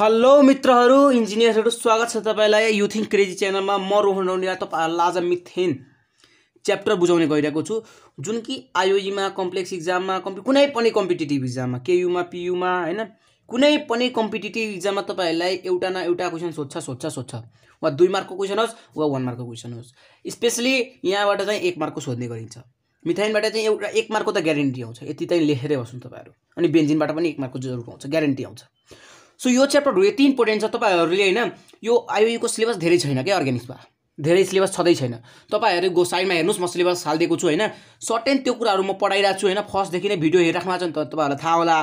hello मित्रहरू इन्जिनियर्सहरू स्वागत छ तपाईँलाई यु थिङ्क क्रेजी च्यानलमा म रोहन रौनिया तपाईँहरूलाई आज मिथेन च्याप्टर बुझाउने गइरहेको छु जुन कि आइओईमा कम्प्लेक्स इक्जाममा कम्प कुनै पनि कम्पिटेटिभ इक्जाममा केयुमा पियुमा होइन कुनै पनि कम्पिटेटिभ इक्जाममा तपाईँहरूलाई एउटा न एउटा क्वेसन सोध्छ सोध्छ सोध्छ वा दुई मार्कको क्वेसन होस् वा वान मार्कको क्वेसन होस् स्पेसली यहाँबाट चाहिँ एक मार्कको सोध्ने गरिन्छ मिथाइनबाट चाहिँ एउटा एक मार्कको त ग्यारेन्टी आउँछ यति चाहिँ लेखेरै बस्नु तपाईँहरू अनि बेन्जिनबाट पनि एक मार्कको जरुर आउँछ ग्यारेन्टी आउँछ सो यो च्याप्टरहरू यति इम्पोर्टेन्ट छ तपाईँहरूले होइन यो आइओयुको सिलेबस धेरै छैन क्या अर्ग्यानिक्समा धेरै सिलेबस छँदै छैन तपाईँहरू गो साइडमा हेर्नुहोस् म सिलेबस हालिदिएको छु होइन सर्टेन त्यो कुराहरू म पढाइरहेको छु होइन फर्स्टदेखि नै भिडियो हेरिराख्नु भएको छ नि त तपाईँहरूलाई थाहा होला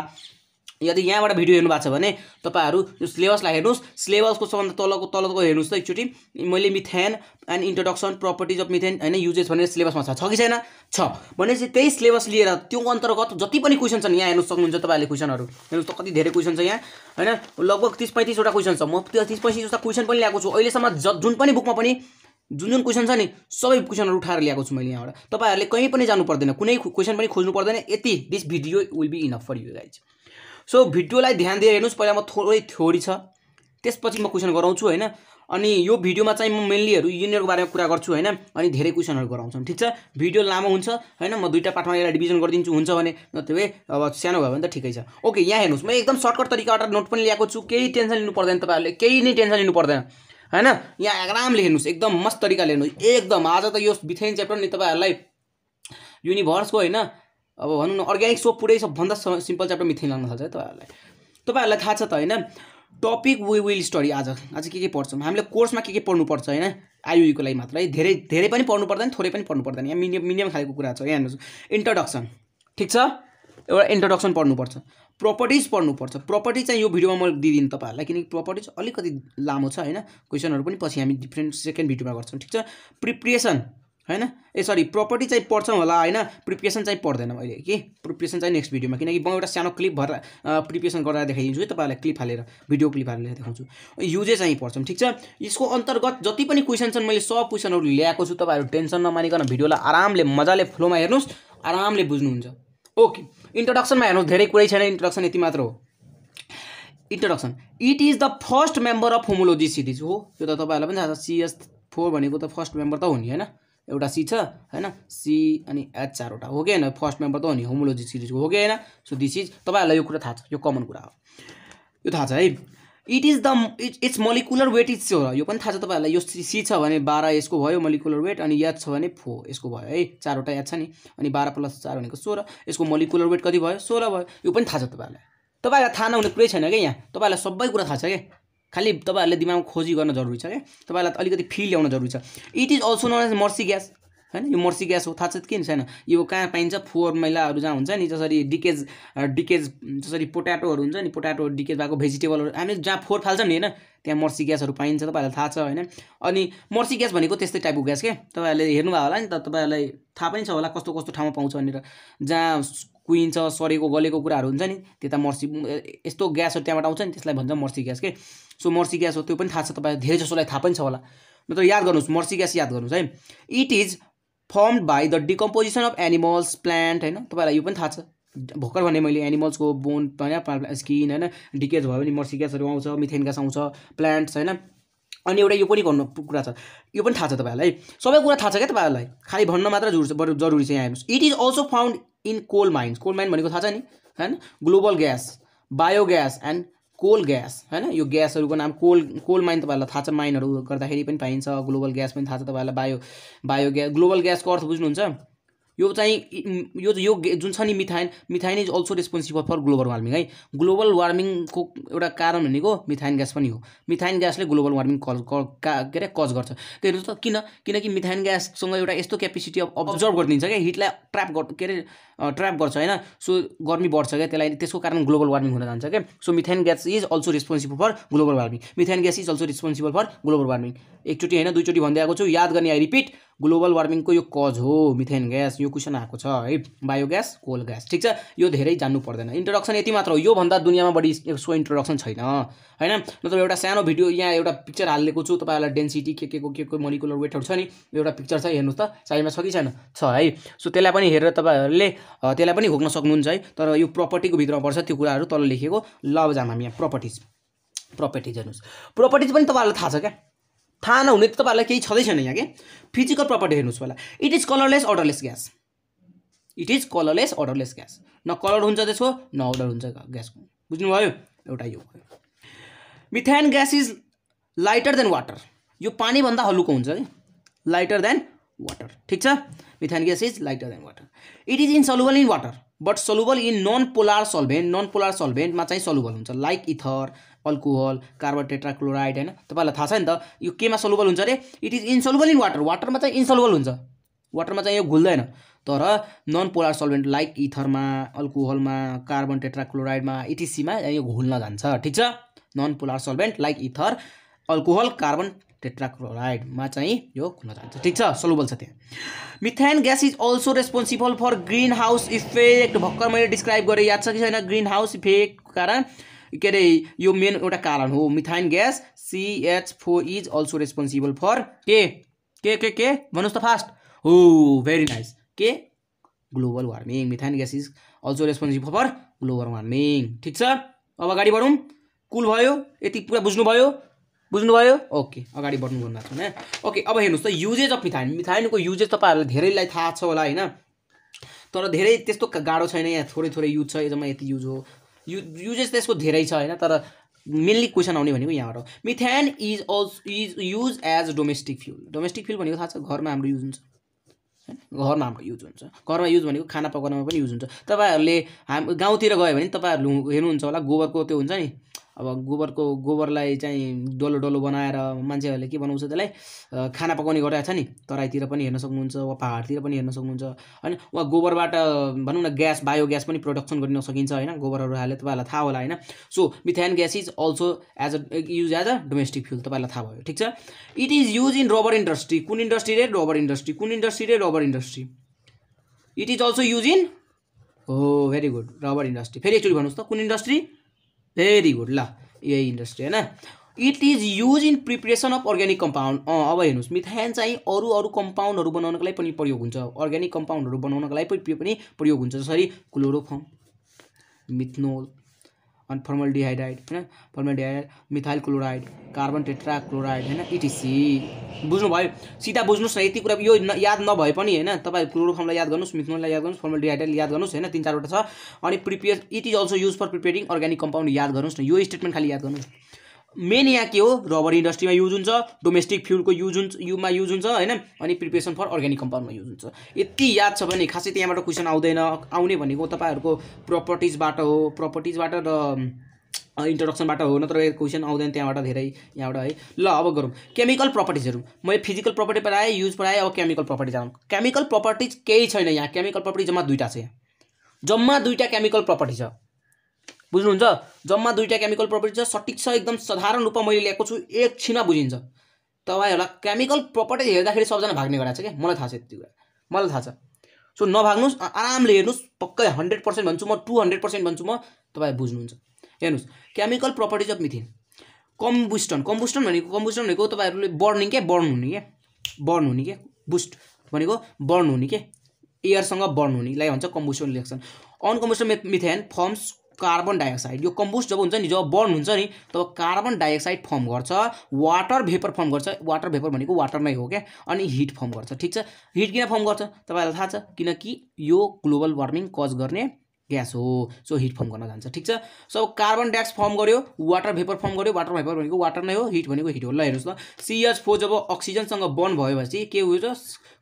यदि यहाँबाट भिडियो हेर्नु भएको छ भने तपाईँहरू यो सिलेबसलाई हेर्नुहोस् सिलेबसको सबभन्दा तलको तलको हेर्नुहोस् त एकचोटि मैले methane and introduction properties of methane होइन युजेस भनेर सिलेबसमा छ कि छैन छ भनेपछि त्यही सिलेबस लिएर त्यो अन्तर्गत जति पनि क्वेसन छन् यहाँ हेर्नु सक्नुहुन्छ तपाईँहरूले क्वेसनहरू हेर्नुहोस् त कति धेरै क्वेसन छ यहाँ होइन लगभग तिस पैँतिसवटा क्वेसन छ म तिस पैँतिसवटा क्वेसन पनि ल्याएको छु अहिलेसम्म ज जुन पनि बुकमा पनि जुन जुन क्वेसन छ नि सबै क्वेसनहरू उठाएर ल्याएको छु मैले यहाँबाट तपाईँहरूले कहीँ पनि जानु पर्दैन कुनै क्वेसन पनि खोज्नु पर्दैन यति this video will be enough for you guys so भिडियोलाई ध्यान दिएर हेर्नुहोस् पहिला म थोरै थ्योरी छ त्यसपछि म क्वेसन गराउँछु होइन अनि यो भिडियोमा चाहिँ म मेन्लीहरू युनियरको बारेमा कुरा गर्छु होइन अनि धेरै क्वेसनहरू गराउँछौँ ठिक छ भिडियो लामो हुन्छ होइन म दुईवटा पार्टमा एउटा डिभिजन गरिदिन्छु हुन्छ भने नत्र भए अब सानो भयो भने त ठिकै छ ओके यहाँ हेर्नुहोस् म एकदम सर्टकट तरिकाबाट नोट पनि ल्याएको छु केही टेन्सन लिनु पर्दैन तपाईँहरूले केही नै टेन्सन लिनु पर्दैन होइन यहाँ आरामले हेर्नुहोस् एकदम मस्त तरिकाले हेर्नुहोस् एकदम आज त यो बिथेन च्याप्टर नि तपाईँहरूलाई युनिभर्सको होइन अब भनौँ न अर्ग्यानिक सोप पुरै सबभन्दा सिम्पल च्याप्टर मिथेन लाग्न थाल्छ है तपाईँहरूलाई तपाईँहरूलाई थाहा छ त होइन टपिक वी विल स्टडी आज आज के के पढ्छौँ हामीले कोर्समा के के पढ्नुपर्छ होइन आइयुईको लागि मात्र है धेरै धेरै पनि पढ्नु पर्दैन थोरै पनि पढ्नु पर्दैन यहाँ मिनिमम मिडियम खालको कुरा छ यहाँ हेर्नुहोस् इन्ट्रोडक्सन ठिक छ एउटा इन्ट्रोडक्सन पढ्नुपर्छ प्रपर्टिज पढ्नुपर्छ प्रपर्टिज चाहिँ यो भिडियोमा म दिदिनँ तपाईँहरूलाई किनकि प्रपर्टिज अलिकति लामो छ होइन क्वेसनहरू पनि पछि हामी डिफ्रेन्ट सेकेन्ड भिडियोमा गर्छौँ ठिक छ प्रिप्रिएसन होइन ए सरी प्रपर्टी चाहिँ पढ्छौँ होला होइन प्रिपेरेसन चाहिँ पढ्दैन मैले कि प्रिपेरेसन चाहिँ नेक्स्ट भिडियोमा किनकि म एउटा सानो क्लिप भएर प्रिपेरेसन गरेर देखाइदिन्छु है तपाईँहरूलाई क्लिप हालेर भिडियो क्लिप हालेर देखाउँछु युजे चाहिँ पढ्छौँ ठिक छ यसको अन्तर्गत जति पनि क्वेसन छन् मैले सब क्वेसनहरू ल्याएको छु तपाईँहरू टेन्सन नमानिकन भिडियोलाई आरामले मजाले फ्लोमा हेर्नुहोस् आरामले बुझ्नुहुन्छ ओके इन्ट्रोडक्सनमा हेर्नुहोस् धेरै कुरै छैन इन्ट्रोडक्सन यति मात्र हो introduction it is the first member of homology series हो यो त तपाईँहरूलाई पनि थाहा छ सिएस फोर भनेको त फर्स्ट मेम्बर त हो नि होइन एउटा सी छ होइन सी अनि एच चारवटा हो कि होइन फर्स्ट मेम्बर त हो नि होमोलोजी सिरिजको हो कि होइन सो दिस इज तपाईँहरूलाई यो कुरा थाहा छ यो कमन कुरा हो यो थाहा छ है it is the it it's molecular weight is हो यो पनि थाहा छ तपाईँहरूलाई यो सी छ भने बाह्र यसको भयो मलिकुलर वेट अनि एच छ भने फोर यसको भयो है चारवटा याद छ नि अनि बाह्र प्लस चार भनेको सोह्र यसको मलिकुलर वेट कति भयो सोह्र भयो यो पनि थाहा छ तपाईँहरूलाई तपाईँहरूलाई थाहा नहुने कुरै छैन क्या यहाँ तपाईँहरूलाई सबै कुरा थाहा छ क्या खालि तपाईँहरूले दिमागमा खोजी गर्न जरुरी छ क्या तपाईँहरूलाई अलिकति फिल ल्याउन जरुरी छ it is also known as marsh gas होइन यो मर्सी ग्यास हो थाहा छ कि छैन यो कहाँ पाइन्छ फोहोर मैलाहरू जहाँ हुन्छ नि जसरी डिकेज डिकेज जसरी पोट्याटोहरू हुन्छ नि पोट्याटो डिकेज भएको भेजिटेबलहरू हामी जहाँ फोहोर फाल्छ नि होइन त्यहाँ मर्सी ग्यासहरू पाइन्छ तपाईँहरूलाई थाहा छ होइन अनि मर्सी ग्यास भनेको त्यस्तै टाइपको ग्यास के तपाईँहरूले हेर्नुभयो होला नि त तपाईँहरूलाई थाहा पनि छ होला कस्तो कस्तो ठाउँमा पाउँछ भनेर जहाँ कुहिन्छ सरेको गलेको कुराहरू हुन्छ नि त्यता मर्सी यस्तो ग्यासहरू त्यहाँबाट आउँछ नि त्यसलाई भन्छ मर्सी ग्यास के सो मर्सी ग्यास हो त्यो पनि थाहा छ तपाईँ धेरै जसोलाई थाहा पनि छ होला नत्र याद गर्नुहोस् मर्सी ग्यास याद गर्नुहोस् है it is formed by the decomposition of animals plant होइन तपाईँलाई यो पनि थाहा छ भर्खर भने मैले एनिमल्सको बोन होइन स्किन होइन डिकेज भयो भने मर्सी ग्यासहरू आउँछ मिथेन ग्यास आउँछ प्लान्ट्स होइन अनि एउटा यो पनि भन्नु कुरा छ यो पनि थाहा छ तपाईँहरूलाई सबै कुरा थाहा छ क्या तपाईँहरूलाई खालि भन्न मात्र जरुरी छ जरुरी छ यहाँ हेर्नुहोस् it is also found in coal mines coal mine भनेको थाहा छ नि होइन global gas biogas and coal gas होइन यो ग्यासहरूको नाम कोल कोल माइन तपाईँहरूलाई थाहा छ माइनहरू गर्दाखेरि पनि पाइन्छ ग्लोबल ग्यास पनि थाहा छ तपाईँहरूलाई बायो बायो ग्यास ग्लोबल ग्यासको अर्थ बुझ्नुहुन्छ यो चाहिँ यो यो जुन छ नि methane methane is also responsible for global warming है ग्लोबल वार्मिङको एउटा कारण भनेको मिथाइन ग्यास पनि हो मिथाइन ग्यासले ग्लोबल वार्मिङ कज के अरे कज गर्छ त्यही हेर्नुहोस् त किन किनकि मिथाइन ग्याससँग एउटा यस्तो क्यापेसिटी अब अब्जर्भ गरिदिन्छ क्या हिटलाई ट्र्याप गर् के अरे ट्र्याप गर्छ होइन सो गर्मी बढ्छ क्या त्यसलाई त्यसको कारण ग्लोबल वार्मिङ हुन जान्छ क्या so methane gas is also responsible for global warming methane gas is also responsible for global warming एकचोटि होइन दुईचोटि भन्दै आएको छु याद गर्ने आई रिपिट ग्लोबल वार्मिङको यो कज हो मिथेन ग्यास यो क्वेसन आएको छ है बायोग्यास कोल ग्यास ठिक छ यो धेरै जान्नु पर्दैन इन्ट्रोडक्सन यति मात्र हो योभन्दा दुनियाँमा बढी सो इन्ट्रोडक्सन छैन होइन मतलब एउटा सानो भिडियो यहाँ एउटा पिक्चर हालिदिएको छु तपाईँहरूलाई डेन्सिटी के के को के को मलिकुलर वेटहरू छ नि एउटा पिक्चर छ हेर्नुहोस् त साइडमा छ कि छैन छ है सो त्यसलाई पनि हेरेर तपाईँहरूले त्यसलाई पनि घोक्न सक्नुहुन्छ है तर यो प्रपर्टीको भित्रमा पर्छ त्यो कुराहरू तल लेखेको ल जाम हामी यहाँ प्रपर्टिज प्रपर्टिज हेर्नुहोस् प्रपर्टिज पनि तपाईँहरूलाई थाहा छ क्या थाहा नहुने त तपाईँहरूलाई केही छँदै छैन यहाँ के फिजिकल प्रपर्टी हेर्नुहोस् पहिला it is colourless odourless gas it is colourless odourless gas न कलर हुन्छ त्यसको न अर्डर हुन्छ ग्यासको बुझ्नुभयो एउटा यो methane gas is lighter than water यो पानीभन्दा हलुको हुन्छ कि लाइटर देन वाटर ठिक छ methane gas is lighter than water it is in in water but soluble in non polar solvent non polar सल्भेन्टमा चाहिँ सलुबल हुन्छ like ether alcohol carbon tetrachloride होइन तपाईँलाई थाहा छ नि त यो केमा सलुबल हुन्छ अरे it is insoluble in water वाटरमा चाहिँ इन्सलुबल हुन्छ वाटरमा चाहिँ यो घुल्दैन तर नन पोलर सल्भेन्ट लाइक इथरमा अल्कोहलमा कार्बन टेट्राक्लोराइडमा इटिसीमा यो घुल्न जान्छ ठिक छ non polar solvent like ether alcohol carbon टेट्राक्लोराइडमा चाहिँ यो खुल्न जान्छ ठिक छ सोलुबल छ त्यहाँ methane gas is also responsible for greenhouse effect भर्खर मैले डिस्क्राइब गरेँ याद छ कि छैन ग्रिन हाउस इफेक्टको कारण के अरे यो मेन एउटा कारण हो methane gas C H four is also responsible for के के के के भन्नुहोस् त फास्ट हो भेरी नाइस के global warming methane gas is also responsible for global warming ठिक छ अब अगाडि बढौँ कुल भयो यति पुरा बुझ्नुभयो बुझ्नुभयो ओके अगाडि बढ्नु भन्नुभएको छ होइन ओके अब हेर्नुहोस् त युजेज अफ मिथाइन मिथाइनको युजेज तपाईँहरूलाई धेरैलाई थाहा छ होला होइन तर धेरै त्यस्तो गाह्रो छैन यहाँ थोरै थोरै युज छ एकदमै यति युज हो यु युजेज त्यसको धेरै छ होइन तर मेनली क्वेसन आउने भनेको यहाँबाट methane is also is use as domestic fuel domestic fuel भनेको थाहा छ घरमा हाम्रो युज हुन्छ होइन घरमा हाम्रो युज हुन्छ घरमा युज भनेको खाना पकाउनमा पनि युज हुन्छ तपाईँहरूले हाम गाउँतिर गयो भने तपाईँहरू हेर्नुहुन्छ होला गोबरको त्यो हुन्छ नि अब गोबरको गोबरलाई चाहिँ डोलो डोलो बनाएर मान्छेहरूले के बनाउँछ त्यसलाई खाना पकाउने गरिरहेको छ नि तराईतिर पनि हेर्न सक्नुहुन्छ वा पाहाडतिर पनि हेर्न सक्नुहुन्छ होइन वा गोबरबाट भनौँ न ग्यास बायो ग्यास पनि प्रोडक्सन गर्न सकिन्छ होइन गोबरहरू हालेर तपाईँहरूलाई थाहा होला होइन so methane gas is also as a use as a domestic fuel तपाईँलाई थाहा भयो ठिक छ it is use in rubber industry कुन इन्डस्ट्री रे रबर इन्डस्ट्री कुन इन्डस्ट्री रे rubber industry it is also use in हो भेरी गुड रबर इन्डस्ट्री फेरि एकचोटि भन्नुहोस् त कुन इन्डस्ट्री भेरी गुड ल यही इन्डस्ट्री होइन it is use in preparation of organic compound अब हेर्नुहोस् मिथान चाहिँ अरू अरू कम्पाउन्डहरू बनाउनको लागि पनि प्रयोग हुन्छ अर्ग्यानिक कम्पाउन्डहरू बनाउनको लागि पनि प्रयोग हुन्छ जसरी क्लोरोफर्म मिथनोल अनि फर्मल डिहाइड्राइड होइन formaldehyde methyl chloride carbon tetrachloride होइन इटिसी बुझ्नुभयो सिधा बुझ्नुहोस् न यति कुरा यो याद नभए पनि होइन तपाईँ क्लोरोफर्मलाई याद गर्नुहोस् मिथनोललाई याद गर्नुहोस् फर्मल डिहाइड्राइड याद गर्नुहोस् होइन तिन चारवटा छ अनि prepare it is also use for preparing organic compound याद गर्नुहोस् न यो स्टेटमेन्ट खालि याद गर्नुहोस् मेन यहाँ के हो रबर इन्डस्ट्रीमा युज हुन्छ डोमेस्टिक फ्युलको युज हुन्छ युमा युज हुन्छ होइन अनि प्रिपेरेसन फर अर्ग्यानिक कम्पाउन्डमा युज हुन्छ यति याद छ भने खासै त्यहाँबाट क्वेसन आउँदैन आउने भनेको तपाईँहरूको प्रपर्टिजबाट हो प्रपर्टिजबाट र इन्ट्रोडक्सनबाट हो नत्र क्वेसन आउँदैन त्यहाँबाट धेरै यहाँबाट है ल अब गरौँ केमिकल प्रपर्टिजहरू मैले फिजिकल प्रपर्टी पढाएँ युज पढाएँ अब केमिकल प्रपर्टी जाउँ केमिकल प्रपर्टिज केही छैन यहाँ केमिकल प्रपर्टी जम्मा दुइटा छ जम्मा दुईटा केमिकल प्रपर्टी छ बुझ्नुहुन्छ जम्मा दुईवटा केमिकल प्रपर्टी छ सठिक छ एकदम साधारण रूपमा मैले ल्याएको छु एकछिनमा बुझिन्छ तपाईँहरूलाई केमिकल प्रपर्टी हेर्दाखेरि सबजना भाग्ने गराएको छ क्या मलाई थाहा छ त्यो कुरा मलाई थाहा छ सो नभाग्नुहोस् आरामले हेर्नुहोस् पक्कै हन्ड्रेड पर्सेन्ट भन्छु म टू हन्ड्रेड पर्सेन्ट भन्छु म तपाईँ बुझ्नुहुन्छ हेर्नुहोस् chemical properties of methane combustion combustion भनेको कम्बुस्टन भनेको तपाईँहरूले बर्निङ क्या बर्न हुने क्या बर्न हुने क्या बुस्ट भनेको बर्न हुने के एयरसँग बर्न हुनेलाई भन्छ कम्बुस्टन इलेक्सन on combustion methane forms carbon dioxide यो कम्पोस्ट जब हुन्छ नि जब बर्न हुन्छ नि तब कार्बन डाइअक्साइड फर्म गर्छ वाटर भेपर फर्म गर्छ वाटर भेपर भनेको वाटर नै हो क्या अनि हिट फर्म गर्छ ठिक छ हिट किन फर्म गर्छ तपाईँहरूलाई थाहा छ किनकि यो ग्लोबल वार्मिङ कज गर्ने ग्यास हो सो हिट फर्म गर्न जान्छ ठिक छ सो कार्बन ड्याक्स फर्म गर्यो वाटर भेपर फर्म गर्यो वाटर भेपर भनेको वाटर नै हो हिट भनेको हिट हो ल हेर्नुहोस् ल सिएच फोर जब अक्सिजनसँग बन्द भएपछि के हुन्छ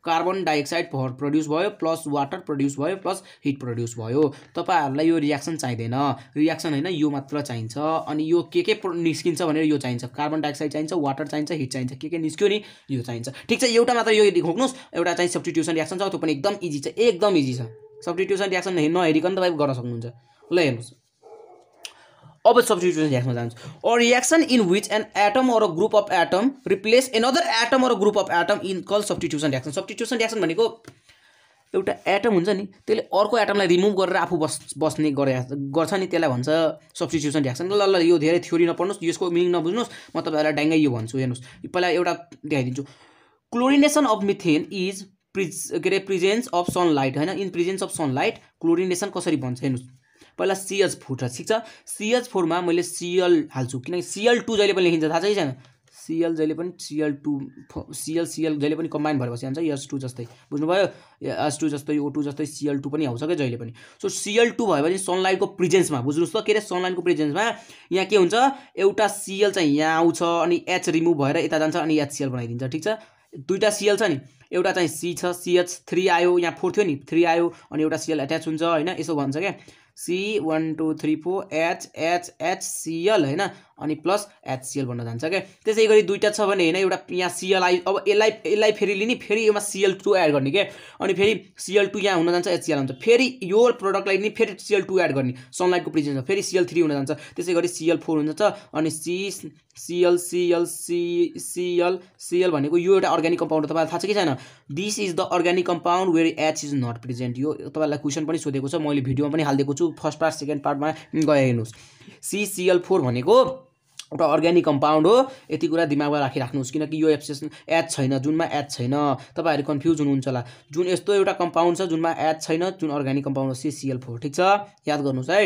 कार्बन डाइअक्साइड प्रड्युस भयो प्लस वाटर प्रड्युस भयो प्लस हिट प्रड्युस भयो तपाईँहरूलाई यो रियाक्सन चाहिँदैन रियाक्सन होइन यो मात्र चाहिन्छ अनि यो के के निस्किन्छ भनेर यो चाहिन्छ कार्बन डाइअक्साइड चाहिन्छ वाटर चाहिन्छ हिट चाहिन्छ के के निस्क्यो नि यो चाहिन्छ ठिक छ एउटा मात्र यो खोक्नुहोस् एउटा चाहिँ सब्सटिट्युसन रियाक्सन छ त्यो पनि एकदम इजी छ एकदम इजी छ सब्सटिट्युसन रियाक्सन नहेरिकन तपाईँ गर्न सक्नुहुन्छ ल हेर्नुहोस् अब सब्सटिट्युसन रियाक्सनमा जान्छु a reaction in which an atom or a group of atom replace an atom or group of atom in call substitution reaction substitution reaction भनेको एउटा एटम हुन्छ नि त्यसले अर्को एटमलाई रिमुभ गरेर आफू बस् बस्ने गरे गर्छ नि त्यसलाई भन्छ सब्सटिट्युसन रियाक्सन ल ल यो धेरै थ्योरी नपढ्नुहोस् यसको मिनिङ नबुझ्नुहोस् म तपाईँहरूलाई डाङ्गाइ यो भन्छु हेर्नुहोस् पहिला एउटा देखाइदिन्छु क्लोरिनेसन अफ मिथेन इज प्रिज के अरे प्रिजेन्स अफ सनलाइट होइन in presence of sunlight chlorination कसरी भन्छ हेर्नुहोस् पहिला सिएच फोर छ ठिक छ सिएच फोरमा मैले सिएल हाल्छु किनकि सिएल टू जहिले पनि लेखिन्छ थाहा छ छैन सिएल जहिले पनि सिएल टू सिएल सिएल जहिले पनि कम्बाइन भएर बसिहाल्छ यस टू जस्तै बुझ्नुभयो एस टू जस्तै ओ टू जस्तै सिएल टू पनि आउँछ क्या जहिले पनि सो सिएल टू भयो भने सनलाइटको प्रिजेन्समा बुझ्नुहोस् त के अरे सनलाइटको प्रिजेन्समा यहाँ के हुन्छ एउटा सिएल चाहिँ यहाँ आउँछ अनि एच रिमुभ भएर यता जान्छ अनि एचसिएल बनाइदिन्छ ठिक छ दुईवटा सिएल छ नि एउटा चाहिँ सी छ सिएच थ्री आयो यहाँ फोर थियो नि थ्री आयो अनि एउटा सिएल एट्याच हुन्छ होइन यसो भन्छ क्या C one two three four H H H C L होइन अनि प्लस एचसिएल भन्न जान्छ क्या त्यसै गरी दुइटा छ भने होइन एउटा यहाँ सिएलआई अब यसलाई यसलाई फेरि लिने फेरि यसमा सिएल टू एड गर्ने क्या अनि फेरि सिएल टू यहाँ हुन जान्छ एचसिएल हुन्छ फेरि यो प्रडक्टलाई नि फेरि सिएल टू एड गर्ने सनलाइटको प्रेजेन्स फेरि सिएल थ्री हुन जान्छ त्यसै गरी सिएल फोर हुन्छ अनि C C L C L C C L C L भनेको यो एउटा अर्ग्यानिक कम्पाउन्ड तपाईँलाई थाहा छ कि छैन this is the organic compound where H is not present यो तपाईँलाई क्वेसन पनि सोधेको छ मैले भिडियोमा पनि हालिदिएको छु फर्स्ट पार्ट सेकेन्ड पार्टमा गएर हेर्नुहोस् सिसिएल फोर भनेको एउटा अर्ग्यानिक कम्पाउन्ड हो यति कुरा दिमागमा राखिराख्नुहोस् किनकि यो एप्सेस एच छैन जुनमा एच छैन तपाईँहरू कन्फ्युज हुनुहुन्छ होला जुन यस्तो एउटा कम्पाउन्ड छ जुनमा एच छैन जुन अर्ग्यानिक कम्पाउन्ड हो सिसिएल फोर ठिक छ याद गर्नुहोस् है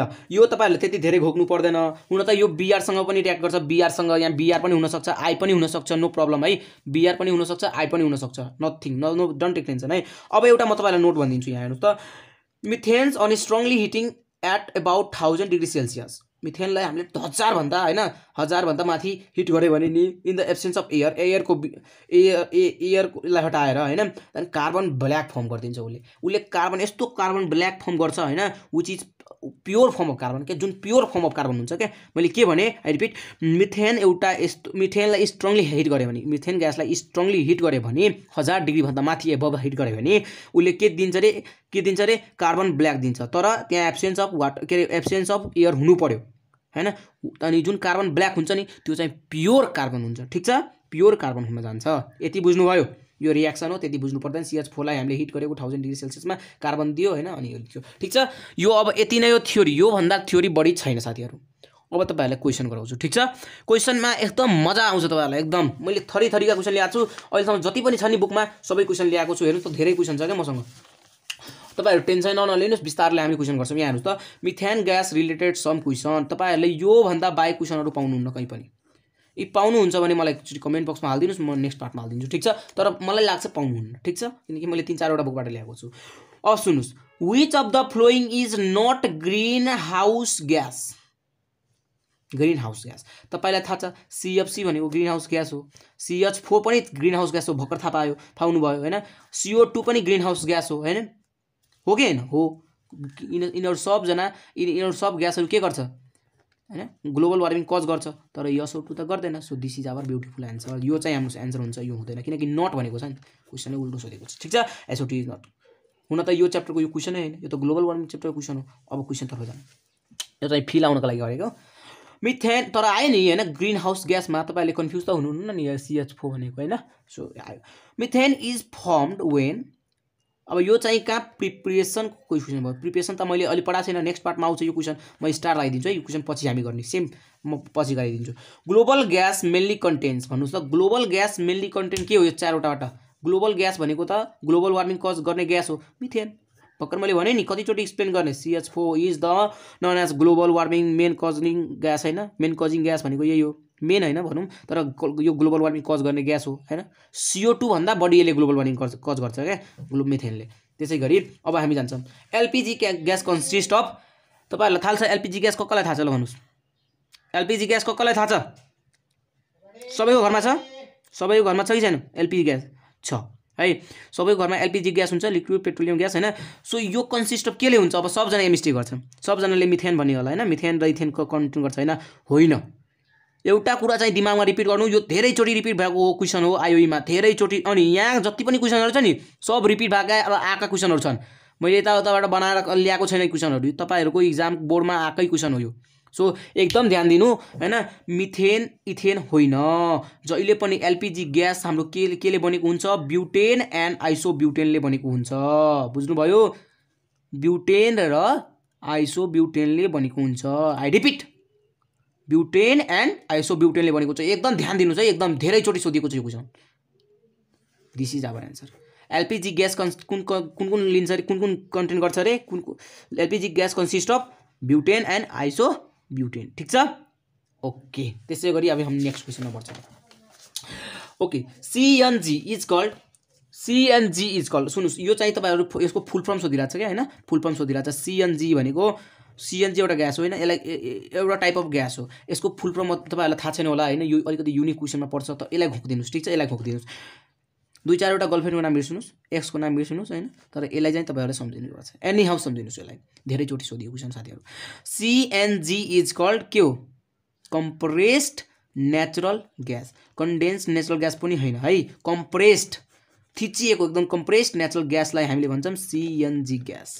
ल यो तपाईँहरूले त्यति धेरै घोक्नु पर्दैन हुन त यो बिआरसँग पनि ट्याग गर्छ बिआरसँग यहाँ बिआर पनि हुनसक्छ आई पनि हुनसक्छ नो प्रब्लम है बिआर पनि हुनसक्छ आई पनि हुनसक्छ नथिङ न नो डन्ट टेक टेन्सन है अब एउटा म तपाईँलाई नोट भनिदिन्छु यहाँ हेर्नुहोस् त मिथेन्स अनि strongly heating at about thousand degree Celsius मिथेनलाई हामीले हजारभन्दा होइन हजारभन्दा माथि हिट गऱ्यो भने नि in the absence of air एयरको एयर ए एयरलाई हटाएर होइन त्यहाँदेखि कार्बन ब्ल्याक फर्म गरिदिन्छ उसले उसले कार्बन यस्तो कार्बन ब्ल्याक फर्म गर्छ होइन which is pure form of carbon क्या जुन प्योर फर्म अफ कार्बन हुन्छ क्या मैले के भने आई रिपिट मिथेन एउटा यस्तो मिथेनलाई स्ट्रङली हिट गऱ्यो भने मिथेन ग्यासलाई स्ट्रङली हिट गऱ्यो भने हजार डिग्रीभन्दा माथि एबभ हिट गऱ्यो भने उसले के दिन्छ अरे के दिन्छ अरे कार्बन ब्ल्याक दिन्छ तर त्यहाँ एब्सेन्स अफ वाटर के अरे एब्सेन्स अफ एयर हुनु पऱ्यो होइन अनि जुन कार्बन ब्ल्याक हुन्छ नि त्यो चाहिँ प्योर कार्बन हुन्छ ठिक छ प्योर कार्बन हुन जान्छ यति बुझ्नुभयो यो रियाक्सन हो त्यति बुझ्नु पर्दैन सिएच फोरलाई हामीले हिट गरेको थाउजन्ड डिग्री सेल्सियसमा कार्बन दियो होइन अनि यो थियो ठिक छ यो अब यति नै हो थ्योरी योभन्दा थ्योरी बढी छैन साथीहरू अब तपाईँहरूलाई क्वेसन गराउँछु ठिक छ क्वेसनमा एकदम मजा आउँछ तपाईँहरूलाई एकदम मैले थरी थरीका क्वेसन ल्याएको छु अहिलेसम्म जति पनि छ नि बुकमा सबै क्वेसन ल्याएको छु हेर्नुहोस् त धेरै क्वेसन छ क्या मसँग तपाईँहरू टेन्सन नलिनुहोस् बिस्तारले हामी क्वेसन गर्छौँ यहाँ हेर्नुहोस् त methane gas related some question तपाईँहरूले योभन्दा बाहेक क्वेसनहरू पाउनुहुन्न कहीँ पनि यी पाउनुहुन्छ भने मलाई एकचोटि कमेन्ट बक्समा हालिदिनुहोस् म नेक्स्ट पार्टमा हालिदिन्छु ठिक छ तर मलाई लाग्छ पाउनुहुन्न ठिक छ किनकि मैले तिन चारवटा बुकबाट ल्याएको छु अब सुन्नुहोस् which of the following is not greenhouse gas greenhouse gas तपाईँलाई थाहा छ सिएफसी भनेको ग्रिन हाउस ग्यास हो सिएच फोर पनि ग्रिन हाउस ग्यास हो भर्खर थाहा पायो पाउनुभयो होइन सिओ टू पनि ग्रिन हाउस ग्यास हो होइन हो कि होइन हो यिनी यिनीहरू सबजना यिनीहरू सब ग्यासहरू के गर्छ होइन ग्लोबल वार्मिङ कज गर्छ तर यसो टू त गर्दैन so this is our beautiful answer यो चाहिँ हाम्रो एन्सर हुन्छ यो हुँदैन किनकि नट भनेको छ नि क्वेसनै उल्टो सोधेको छ ठिक छ एसओ इज नट हुन त यो च्याप्टरको यो क्वेसनै होइन यो त ग्लोबल वार्मिङ च्याप्टरको क्वेसन हो अब तर्फ जानु यो चाहिँ फिल आउनको लागि गरेको मिथेन तर आयो नि होइन ग्रिन हाउस ग्यासमा तपाईँले कन्फ्युज त हुनुहुन्न नि सिएच फोर भनेको होइन सो आयो मिथेन इज फर्म्ड वेन अब यो चाहिँ कहाँ प्रिपरेसनको क्वेसन भयो प्रिपरेसन त मैले अलि पढाएको छैन नेक्स्ट पार्टमा आउँछ यो क्वेसन म स्टार लगाइदिन्छु है यो क्वेसन पछि हामी गर्ने सेम म पछि गराइदिन्छु ग्लोबल ग्यास मेन्ली कन्टेन्ट्स भन्नुहोस् त ग्लोबल ग्यास मेन्ली कन्टेन्ट के हो यो चारवटाबाट ग्लोबल ग्यास भनेको त ग्लोबल वार्मिङ कज गर्ने ग्यास हो मिथेन भर्खर मैले भने नि कतिचोटि एक्सप्लेन गर्ने CH four is the none as global warming main causing gas होइन मेन कजिङ ग्यास भनेको यही हो मेन होइन भनौँ तर यो ग्लोबल वार्मिङ कज गर्ने ग्यास हो होइन सिओ भन्दा बढी यसले ग्लोबल वार्मिङ कज कज गर्छ क्या ग्लो मिथेनले त्यसै गरी अब हामी जान्छौँ एलपिजी ग्यास कन्सिस्ट अफ तपाईँहरूलाई थाहा छ एलपिजी ग्यास कसलाई थाहा छ ल भन्नुहोस् एलपिजी ग्यास कसलाई थाहा छ सबैको घरमा छ सबैको घरमा छ कि छैन एलपिजी ग्यास छ है सबैको घरमा एलपिजी ग्यास हुन्छ लिक्विड पेट्रोलियम ग्यास होइन सो यो कन्सिस्ट अफ केले हुन्छ अब सबजना एमएसटी गर्छ सबजनाले मिथेन भन्ने होला होइन मिथेन र इथेनको कन्टेन्ट गर्छ होइन होइन एउटा कुरा चाहिँ दिमागमा रिपिट गर्नु यो धेरैचोटि रिपिट भएको क्वेसन हो आइओईमा धेरैचोटि अनि यहाँ जति पनि क्वेसनहरू छ नि सब रिपिट भएका र आएका क्वेसनहरू छन् मैले यताउताबाट बनाएर ल्याएको छैन क्वेसनहरू तपाईँहरूको इक्जाम बोर्डमा आएकै क्वेसन हो यो सो एकदम ध्यान दिनु होइन मिथेन इथेन होइन जहिले पनि एलपिजी ग्यास हाम्रो के केले बनेको हुन्छ ब्युटेन एन्ड आइसो ब्युटेनले बनेको हुन्छ बुझ्नुभयो ब्युटेन र आइसो ब्युटेनले बनेको हुन्छ आई रिपिट ब्युटेन एन्ड आइसोब्युटेनले भनेको छ एकदम ध्यान दिनु है एकदम धेरैचोटि सोधिएको छ यो question this is our answer LPG gas कन् कुन कुन कुन लिन्छ अरे कुन कुन कन्टेन्ट गर्छ अरे कुन कुन LPG gas consist of butane and isobutane ठिक छ ओके त्यसै गरी अब हामी नेक्स्ट क्वेसनमा पर्छ okay CNG is called CNG is called सुन्नुहोस् यो चाहिँ तपाईँहरू यसको फुल फर्म सोधिरहेको छ क्या होइन फुल फर्म सोधिरहेको छ सिएनजी भनेको सिएनजी एउटा ग्यास होइन यसलाई एउटा टाइप अफ ग्यास हो यसको फुल फर्म तपाईँहरूलाई थाहा छैन होला होइन यो अलिकति युनिक क्वेसनमा पर्छ त यसलाई घोकिदिनुहोस् ठिक छ यसलाई घोकिदिनुहोस् दुई चारवटा गर्लफ्रेन्डको नाम बिर्सनुहोस् एक्सको नाम बिर्सनुहोस् होइन तर यसलाई चाहिँ तपाईँहरूले पर्छ एनी हाउ सम्झिनुहोस् यसलाई धेरैचोटि सोधिएको क्वेसन साथीहरू सिएनजी इज कल्ड के हो compressed natural gas condense natural gas पनि होइन है कम्प्रेस्ड थिचिएको एकदम कम्प्रेस्ड नेचुरल ग्यासलाई हामीले भन्छौँ सिएनजी ग्यास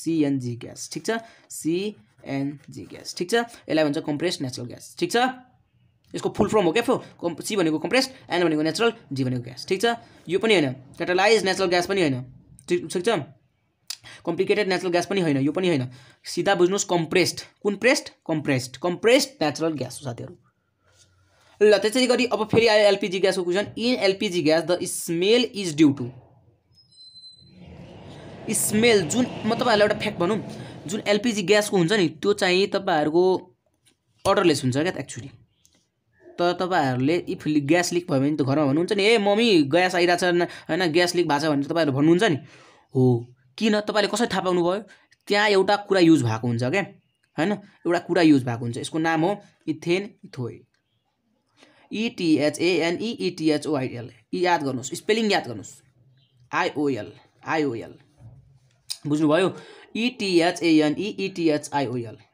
सिएनजी ग्यास ठिक छ सिएनजी ग्यास ठिक छ यसलाई भन्छ कम्प्रेस्ड नेचुरल ग्यास ठिक छ यसको फुल फर्म हो क्या फो कम् सी भनेको कम्प्रेस्ड एन भनेको नेचुरल जी भनेको ग्यास ठिक छ यो पनि होइन क्याटालाइज नेचुरल ग्यास पनि होइन ठिक छ कम्प्लिकेटेड नेचुरल ग्यास पनि होइन यो पनि होइन सिधा बुझ्नुहोस् कम्प्रेस्ड कुन pressed compressed compressed natural gas हो साथीहरू ल त्यसरी गरी अब फेरि आयो एलपिजी ग्यासको question in LPG gas the smell is due to smell जुन म तपाईँहरूलाई एउटा फ्याक्ट भनौँ जुन एलपिजी ग्यासको हुन्छ नि त्यो चाहिँ तपाईँहरूको अर्डरलेस हुन्छ क्या त एक्चुली तर तपाईँहरूले इफ ग्यास लिक भयो भने त घरमा भन्नुहुन्छ नि ए मम्मी ग्यास आइरहेको छ होइन ग्यास लिक भएको छ भने तपाईँहरू भन्नुहुन्छ नि हो किन तपाईँले कसरी थाहा पाउनु भयो त्यहाँ एउटा कुरा युज भएको हुन्छ क्या होइन एउटा कुरा युज भएको हुन्छ यसको नाम हो इथेन इथोए इटिएचएनइटिएचओआइएल e e e यी याद गर्नुहोस् स्पेलिङ याद गर्नुहोस् आइओएल आइओएल बुझ्नुभयो इटिएचआइओएल e e, e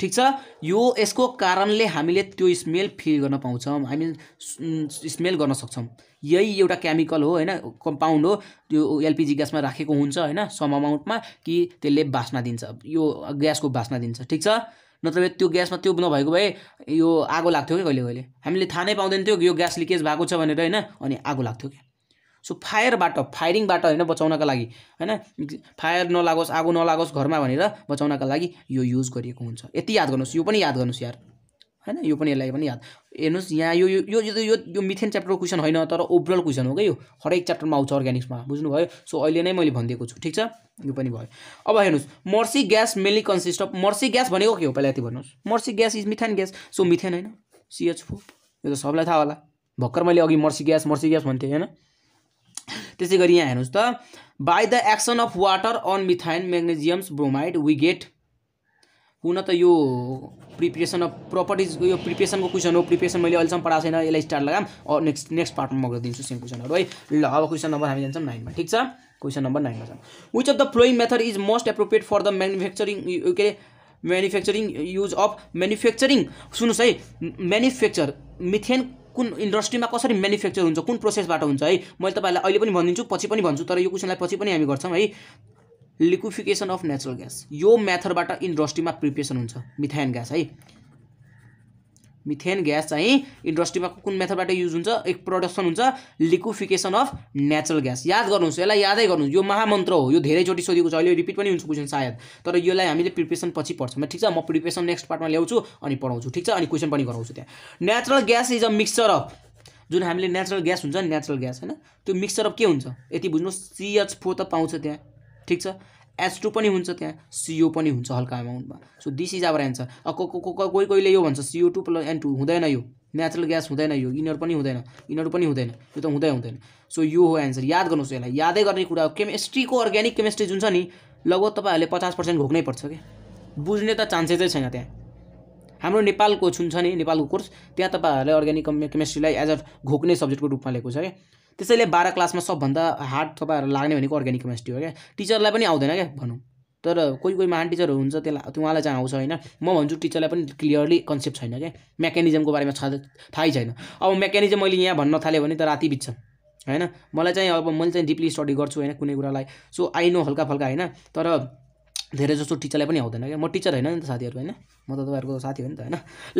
ठिक छ यो यसको कारणले हामीले त्यो स्मेल फिल गर्न पाउँछौँ हामी स्मेल गर्न सक्छौँ यही एउटा केमिकल हो होइन कम्पाउन्ड हो त्यो एलपिजी ग्यासमा राखेको हुन्छ होइन सम अमाउन्टमा कि त्यसले बास्ना दिन्छ यो ग्यासको बास्ना दिन्छ ठिक छ नत्र त्यो ग्यासमा त्यो नभएको भए यो आगो लाग्थ्यो कि कहिले कहिले हामीले थाहा नै पाउँदैन थियो यो ग्यास लिकेज भएको छ भनेर होइन अनि आगो लाग्थ्यो क्या सो फायरबाट फायरिङबाट होइन बचाउनका लागि होइन फायर नलागोस् आगो नलागोस् घरमा भनेर बचाउनका लागि यो युज गरिएको हुन्छ यति याद गर्नुहोस् यो पनि याद गर्नुहोस् यार होइन यो पनि यसलाई पनि याद हेर्नुहोस् यहाँ यो यो यो यो मिथेन च्याप्टरको क्वेसन होइन तर ओभरअल क्वेसन हो क्या यो हरेक च्याप्टरमा आउँछ अर्ग्यानिक्समा बुझ्नुभयो सो अहिले नै मैले भनिदिएको छु ठिक छ यो पनि भयो अब हेर्नुहोस् marsh gas mainly consist of marsh gas भनेको के हो पहिला यति भन्नुहोस् marsh gas is methane gas so methane होइन सिएच फोर यो त सबलाई थाहा होला भर्खर मैले अघि मर्सी ग्यास मर्सी ग्यास भन्थेँ होइन त्यसै गरी यहाँ हेर्नुहोस् त by the action of water on methane magnesiums bromide we get हुन त यो प्रिपेरेसन अफ प्रपर्टिजको यो प्रिपेरेसनको क्वेसन हो प्रिपेरेसन मैले अहिलेसम्म पढाएको छैन यसलाई लगाएँ लगाम नेक्स्ट नेक्स्ट पार्टमा म गरिदिन्छु सेम क्वेसनहरू है ल अब क्वेसन नम्बर हामी जान्छौँ नाइनमा ठिक छ क्वेसन नम्बर नाइनमा छ which of the following method is most appropriate for the manufacturing के अरे म्यानुफ्याक्चरिङ युज अफ म्यानुफ्याक्चरिङ सुन्नुहोस् है म्यानुफ्याक्चर मिथेन कुन इन्डस्ट्रीमा कसरी म्यानुफ्याक्चर हुन्छ कुन प्रोसेसबाट हुन्छ है मैले तपाईँलाई अहिले पनि भनिदिन्छु पछि पनि भन्छु तर यो क्वेसनलाई पछि पनि हामी गर्छौँ है लिक्विफिकेसन अफ नेचुरल ग्यास यो मेथडबाट इन्डस्ट्रीमा प्रिपेसन हुन्छ मिथायन ग्यास है मिथेन ग्यास चाहिँ इन्डस्ट्रीमा कुन मेथडबाट युज हुन्छ एक प्रडक्सन हुन्छ लिक्विफिकेसन अफ नेचुरल ग्यास याद गर्नुहोस् यसलाई यादै गर्नुहोस् यो महामन्त्र हो यो धेरैचोटि सोधेको छ अहिले रिपिट पनि हुन्छ क्वेसन सायद तर यसलाई हामीले प्रिपेरेसन पछि पढ्छौँ ठिक छ म प्रिपेरेसन नेक्स्ट पार्टमा ल्याउँछु अनि पढाउँछु ठिक छ अनि क्वेसन पनि गराउँछु त्यहाँ natural gas is a mixture of जुन हामीले नेचुरल ग्यास हुन्छ नि नेचुरल ग्यास होइन त्यो मिक्सचर अफ के हुन्छ यति बुझ्नुहोस् सिएच फोर त पाउँछ त्यहाँ ठिक छ एच टू पनि हुन्छ त्यहाँ सिओ पनि हुन्छ हल्का एमाउन्टमा so this is our answer कोही कोहीले यो भन्छ CO two plus N two हुँदैन यो नेचुरल ग्यास हुँदैन यो इनर पनि हुँदैन इनर पनि हुँदैन यो त हुँदै हुँदैन सो यो हो एन्सर याद गर्नुहोस् यसलाई यादै गर्ने कुरा हो केमिस्ट्रीको अर्ग्यानिक केमिस्ट्री जुन छ नि लगभग तपाईँहरूले पचास पर्सेन्ट घोक्नै पर्छ क्या बुझ्ने त चान्सेसै छैन त्यहाँ हाम्रो नेपालको जुन छ नि नेपालको कोर्स त्यहाँ तपाईँहरूले अर्ग्यानिक केमिस्ट्रीलाई एज अ घोक्ने सब्जेक्टको रूपमा लिएको छ क्या त्यसैले बाह्र क्लासमा सबभन्दा हार्ड तपाईँहरू लाग्ने भनेको अर्ग्यानिक केमिस्ट्री हो क्या टिचरलाई पनि आउँदैन क्या भनौँ तर कोही कोही महान टिचरहरू हुन्छ त्यसलाई उहाँलाई चाहिँ आउँछ होइन म भन्छु टिचरलाई पनि क्लियरली कन्सेप्ट छैन क्या मेकानिजमको बारेमा छ थाहै छैन अब मेकानिजम मैले यहाँ भन्न थालेँ भने त राति बित्छ होइन मलाई चाहिँ अब मैले चाहिँ डिपली स्टडी गर्छु होइन कुनै कुरालाई सो आई नो हल्का फल्का होइन तर धेरै जस्तो टिचरलाई पनि आउँदैन क्या म टिचर होइन नि त साथीहरू होइन म त तपाईँहरूको साथी हो नि त होइन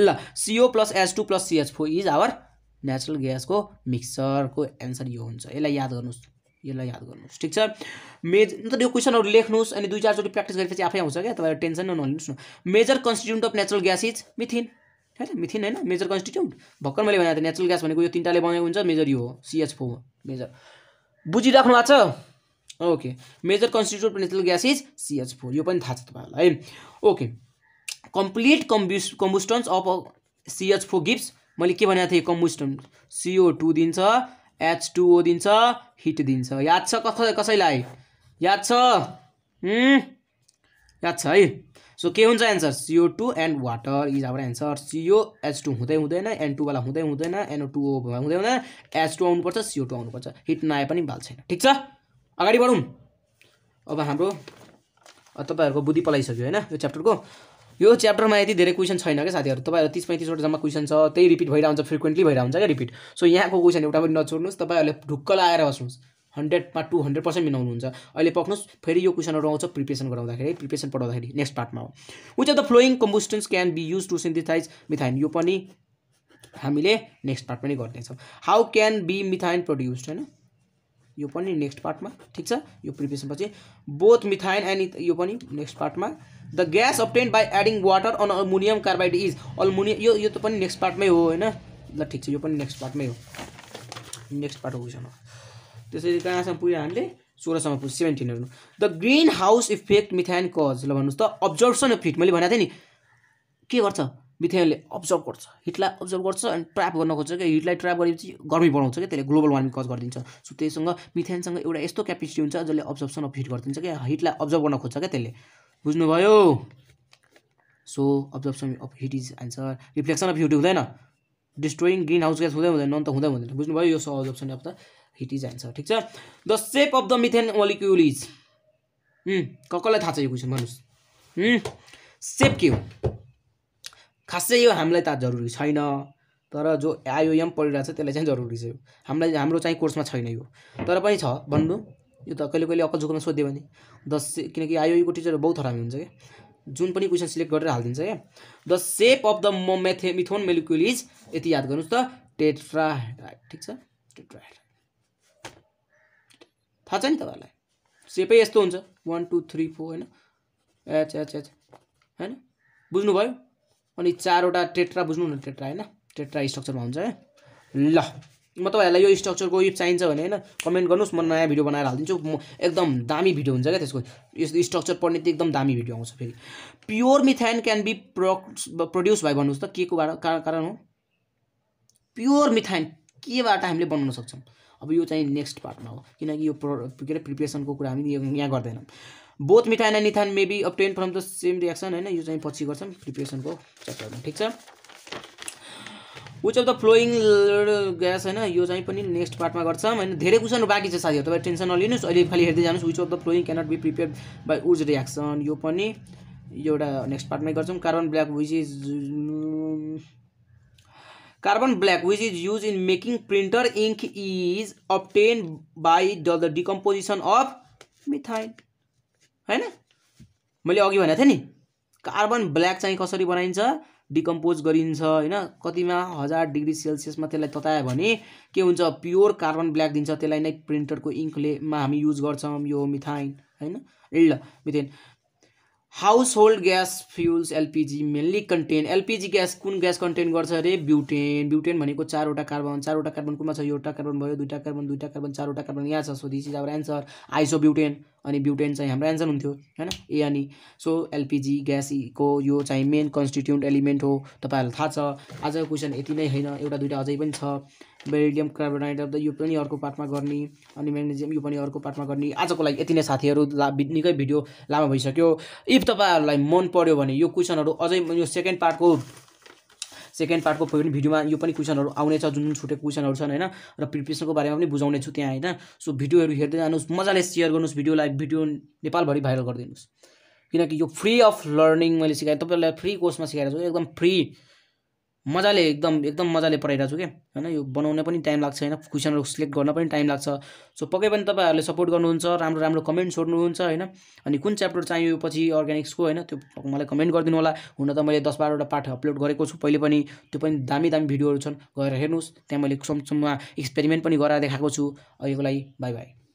ल CO plus H two plus CH four is our natural ग्यासको मिक्सरको एन्सर यो हुन्छ यसलाई याद गर्नुहोस् यसलाई याद गर्नुहोस् ठिक छ मेज त यो क्वेसनहरू लेख्नुहोस् अनि दुई चारचोटि प्र्याक्टिस गरेपछि आफै आउँछ क्या तपाईँ टेन्सन नलिनुहोस् न major constituent of natural gas is methane होइन मिथिन होइन मेजर कन्स्टिट्युन्ट भर्खर मैले भनेको थिएँ नेचुरल ग्यास भनेको यो तिनवटाले बनाएको हुन्छ मेजर यो हो सिएच फोर हो मेजर बुझिराख्नु भएको छ okay major constitute of natural gas is CH four यो पनि थाहा छ तपाईँहरूलाई है ओके कम्प्लिट कम्बुस combustions of CH four gives मैले के भनेको थिएँ कम्बुस्टन सिओ टू दिन्छ एच टुओ दिन्छ हिट दिन्छ याद छ कस कसैलाई याद छ याद छ है सो के हुन्छ answer CO two and water is हाम्रो एन्सर सिओ एच टू हुँदै हुँदैन एन टूवाला हुँदै हुँदैन एनओ टू हुँदै हुँदैन एच टू आउनुपर्छ सिओ टू आउनुपर्छ हिट नआए पनि भाल छैन ठिक छ अगाडि बढौँ अब हाम्रो तपाईँहरूको बुद्धि पलाइसक्यो होइन यो च्याप्टरको यो च्याप्टरमा यति धेरै क्वेसन छैन क्या साथीहरू तपाईँहरू तिस पैँतिसवटा जम्मा क्वेसन छ त्यही रिपिट भइरहन्छ फ्रिक्वेन्टली भइरहन्छ क्या रिपिट सो यहाँको क्वेसन एउटा पनि नछोड्नुहोस् तपाईँहरूले ढुक्क लगाएर बस्नुहोस् हन्ड्रेडमा टू हन्ड्रेड पर्सेन्ट मिलाउनुहुन्छ अहिले पक्नुहोस् फेरि यो क्वेसनहरू आउँछ प्रिपेसन गराउँदाखेरि प्रिपेसन पढाउँदाखेरि नेक्स्ट पार्टमा हो which of the following combustions can be use to synthesize methane यो पनि हामीले नेक्स्ट पार्ट पनि गर्नेछौँ how can be methane produced होइन यो पनि नेक्स्ट पार्टमा ठिक छ यो पछि बोथ मिथाइन एन्ड यो पनि नेक्स्ट पार्टमा the gas obtained by adding water on aluminium carbide is aluminium यो यो त पनि नेक्स्ट पार्टमै हो होइन ल ठिक छ यो पनि नेक्स्ट पार्टमै हो नेक्स्ट पार्ट हो त्यसरी कहाँसम्म पुग्यो हामीले सोह्रसम्म पुग्यो सेभेन्टिन हेर्नु the greenhouse effect methane cause ल भन्नुहोस् त अब्जर्भसन अफ हिट मैले भनेको थिएँ नि के गर्छ मिथेनले अब्जर्भ गर्छ हिटलाई अब्जर्भ गर्छ एन्ड ट्र्याप गर्न खोज्छ क्या हिटलाई ट्र्याप गरेपछि गर्मी बढाउँछ क्या त्यसले ग्लोबल वार्मिङ कज गरिदिन्छ सो त्यससँग मिथेनसँग एउटा यस्तो क्यापेसिटी हुन्छ जसले अब्जर्भसन अफ हिट गरिदिन्छ क्या हिटलाई अब्जर्भ गर्न खोज्छ क्या त्यसले बुझ्नुभयो so observation of heat is answer reflection of heat हुँदैन डिस्ट्रोइङ ग्रिन हाउस ग्यास हुँदै हुँदैन नन त हुँदै हुँदैन बुझ्नुभयो यो so observation of the heat is answer ठिक छ the shape of the methane molecule is कसलाई थाहा छ यो क्वेसन भन्नुहोस् सेप के हो खासै यो हामीलाई त जरुरी छैन तर जो आइओएम पढिरहेको छ त्यसलाई चाहिँ जरुरी छ हामीलाई हाम्रो चाहिँ कोर्समा छैन यो तर पनि छ भन्नु यो त कहिले कहिले अक्कल झुकमा सोध्यो भने दस किनकि आइओईको टिचरहरू बहुत हरामी हुन्छ क्या जुन पनि क्वेसन सिलेक्ट गरेर हालिदिन्छ क्या द सेप अफ द म मेथे मिथोन मेलिक्युल इज यति याद गर्नुहोस् त टेट्रा ठिक छ टेट्रा थाहा छ नि तपाईँहरूलाई सेपै यस्तो हुन्छ वान टू थ्री फोर होइन एच एच एच होइन बुझ्नुभयो अनि चारवटा टेट्रा बुझ्नु न टेट्रा होइन टेट्रा स्ट्रक्चरमा हुन्छ है ल म तपाईँहरूलाई यो स्ट्रक्चरको इफ चाहिन्छ भने होइन कमेन्ट गर्नुहोस् म नयाँ भिडियो बनाएर हालिदिन्छु म एकदम दामी भिडियो हुन्छ क्या त्यसको यस्तो स्ट्रक्चर पढ्ने त एकदम दामी भिडियो आउँछ फेरि pure methane can be pro produce भयो भन्नुहोस् त के को कारण हो प्योर मिथाइन केबाट हामीले बनाउन सक्छौँ अब यो चाहिँ नेक्स्ट पार्टमा हो किनकि यो प्र के अरे प्रिपेरेसनको कुरा हामी यहाँ गर्दैनौँ both methane and maybe may be obtained from the same reaction होइन यो चाहिँ पछि गर्छौँ प्रिपेरेसनको च्याप्टरमा ठिक छ which of the following gas होइन यो चाहिँ पनि नेक्स्ट पार्टमा गर्छौँ होइन धेरै क्वेसनहरू बाँकी छ साथीहरू तपाईँ टेन्सन नलिनुहोस् अहिले खालि हेर्दै जानुहोस् which of the following cannot be prepare by उज रियाक्सन यो पनि एउटा नेक्स्ट पार्टमै गर्छौँ carbon black which is carbon black which is use in making printer ink is obtained by the decomposition of methane होइन मैले अघि भनेको थिएँ नि कार्बन ब्ल्याक चाहिँ कसरी बनाइन्छ डिकम्पोज गरिन्छ होइन कतिमा हजार डिग्री सेल्सियसमा त्यसलाई ततायो भने के हुन्छ प्योर कार्बन ब्ल्याक दिन्छ त्यसलाई नै प्रिन्टरको इन्कलेमा हामी युज गर्छौँ यो मिथाइन होइन ल methane household gas fuels LPG mainly contain LPG gas कुन ग्यास कन्टेन गर्छ अरे ब्युटेन ब्युटेन भनेको चारवटा कार्बन चारवटा कार्बन कुनमा छ एउटा कार्बन भयो दुईवटा कार्बन दुईवटा कार्बन चारवटा कार्बन यहाँ छ so this is our answer isobutane अनि ब्युटेन चाहिँ हाम्रो एन्सर हुन्थ्यो होइन ए अनि सो एलपिजी ग्यासको यो चाहिँ मेन कन्स्टिट्युन्ट एलिमेन्ट हो तपाईँहरूलाई थाहा छ आजको क्वेसन यति नै होइन एउटा दुइटा अझै पनि छ बेरिडियम कार्बोनाइड अफ द यो पनि अर्को पार्टमा गर्ने अनि म्याग्नेजियम यो पनि अर्को पार्टमा गर्ने आजको लागि यति नै साथीहरू ला निकै भिडियो लामो भइसक्यो इफ तपाईँहरूलाई मन पऱ्यो भने यो क्वेसनहरू अझै यो सेकेन्ड पार्टको सेकेन्ड पार्टको पनि भिडियोमा यो पनि क्वेसनहरू आउनेछ जुन छुटेको क्वेसनहरू छन् होइन र प्रिपेरेसनको बारेमा पनि बुझाउने छु त्यहाँ होइन सो भिडियोहरू हेर्दै जानुहोस् मजाले सेयर गर्नुहोस् भिडियोलाई भिडियो नेपालभरि भाइरल गरिदिनुहोस् किनकि यो फ्री अफ लर्निङ मैले सिकाएँ तपाईँहरूलाई फ्री कोर्समा सिकाएर छु एकदम फ्री मजाले एकदम एकदम मजाले पढाइरहेको छु क्या होइन यो बनाउने पनि टाइम लाग्छ होइन क्वेसनहरू सिलेक्ट गर्न पनि टाइम लाग्छ सो पक्कै पनि तपाईँहरूले सपोर्ट गर्नुहुन्छ राम्रो राम्रो कमेन्ट छोड्नुहुन्छ होइन अनि कुन च्याप्टर चाहियो पछि अर्ग्यानिक्सको होइन त्यो मलाई कमेन्ट गरिदिनु होला हुन त मैले दस बाह्रवटा पाठ अपलोड गरेको छु पहिले पनि त्यो पनि दामी दामी भिडियोहरू छन् गएर हेर्नुहोस् त्यहाँ मैले सम्सम्ममा एक्सपेरिमेन्ट पनि गराएर देखाएको छु अहिलेको लागि बाई बाई